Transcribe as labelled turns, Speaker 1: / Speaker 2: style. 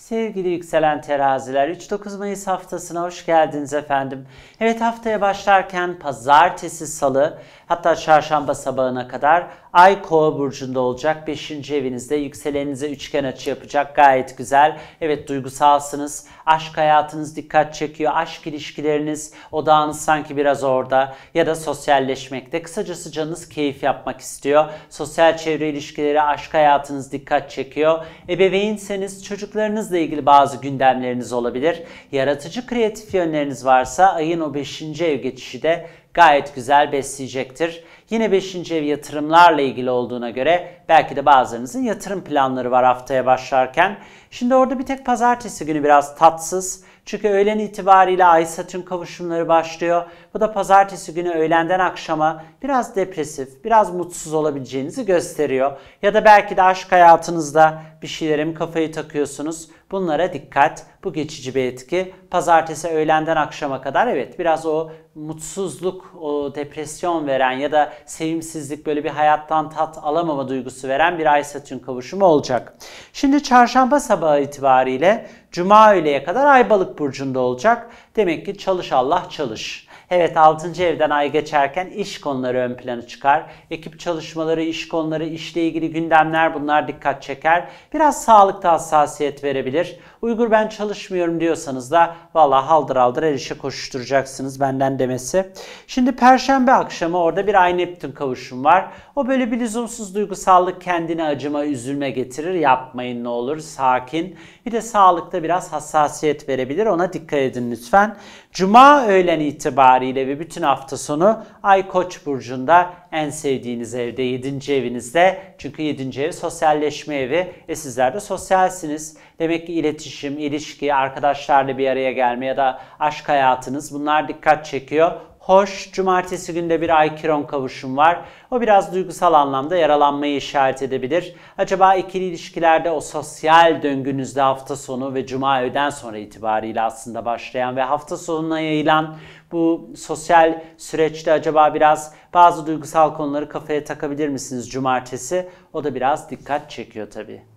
Speaker 1: Sevgili yükselen teraziler 3-9 Mayıs haftasına hoş geldiniz efendim. Evet haftaya başlarken pazartesi salı hatta çarşamba sabahına kadar Ay Kova burcunda olacak. 5. evinizde yükselenize üçgen açı yapacak. Gayet güzel. Evet duygusalsınız. Aşk hayatınız dikkat çekiyor. Aşk ilişkileriniz odağınız sanki biraz orada ya da sosyalleşmekte. Kısacası canınız keyif yapmak istiyor. Sosyal çevre ilişkileri, aşk hayatınız dikkat çekiyor. Ebeveynseniz çocuklarınız Hayatınızla ilgili bazı gündemleriniz olabilir. Yaratıcı kreatif yönleriniz varsa ayın o 5. ev geçişi de gayet güzel besleyecektir. Yine 5. ev yatırımlarla ilgili olduğuna göre belki de bazılarınızın yatırım planları var haftaya başlarken. Şimdi orada bir tek pazartesi günü biraz tatsız. Çünkü öğlen itibariyle Ay Satürn kavuşumları başlıyor. Bu da pazartesi günü öğlenden akşama biraz depresif, biraz mutsuz olabileceğinizi gösteriyor. Ya da belki de aşk hayatınızda bir şeylere mi kafayı takıyorsunuz? Bunlara dikkat. Bu geçici bir etki. Pazartesi öğlenden akşama kadar evet biraz o mutsuzluk, o depresyon veren ya da sevimsizlik böyle bir hayattan tat alamama duygusu veren bir ay satürn kavuşumu olacak. Şimdi çarşamba sabahı itibariyle cuma öğleye kadar ay balık burcunda olacak. Demek ki çalış Allah çalış. Evet 6. evden ay geçerken iş konuları ön plana çıkar. Ekip çalışmaları, iş konuları, işle ilgili gündemler bunlar dikkat çeker. Biraz sağlıkta hassasiyet verebilir. Uygur ben çalışmıyorum diyorsanız da valla haldır haldır her işe koşuşturacaksınız benden demesi. Şimdi perşembe akşamı orada bir ay Neptün kavuşum var. O böyle bir lüzumsuz duygusallık kendine acıma, üzülme getirir. Yapmayın ne olur sakin. Bir de sağlıkta biraz hassasiyet verebilir. Ona dikkat edin lütfen. Cuma öğlen itibariyle itibariyle ve bütün hafta sonu Ay Koç burcunda en sevdiğiniz evde 7. evinizde. Çünkü 7. ev sosyalleşme evi ve sizler de sosyalsiniz. Demek ki iletişim, ilişki, arkadaşlarla bir araya gelme ya da aşk hayatınız bunlar dikkat çekiyor. Hoş cumartesi günde bir ay-kiron kavuşum var. O biraz duygusal anlamda yaralanmayı işaret edebilir. Acaba ikili ilişkilerde o sosyal döngünüzde hafta sonu ve cuma öden sonra itibariyle aslında başlayan ve hafta sonuna yayılan bu sosyal süreçte acaba biraz bazı duygusal konuları kafaya takabilir misiniz cumartesi? O da biraz dikkat çekiyor tabii.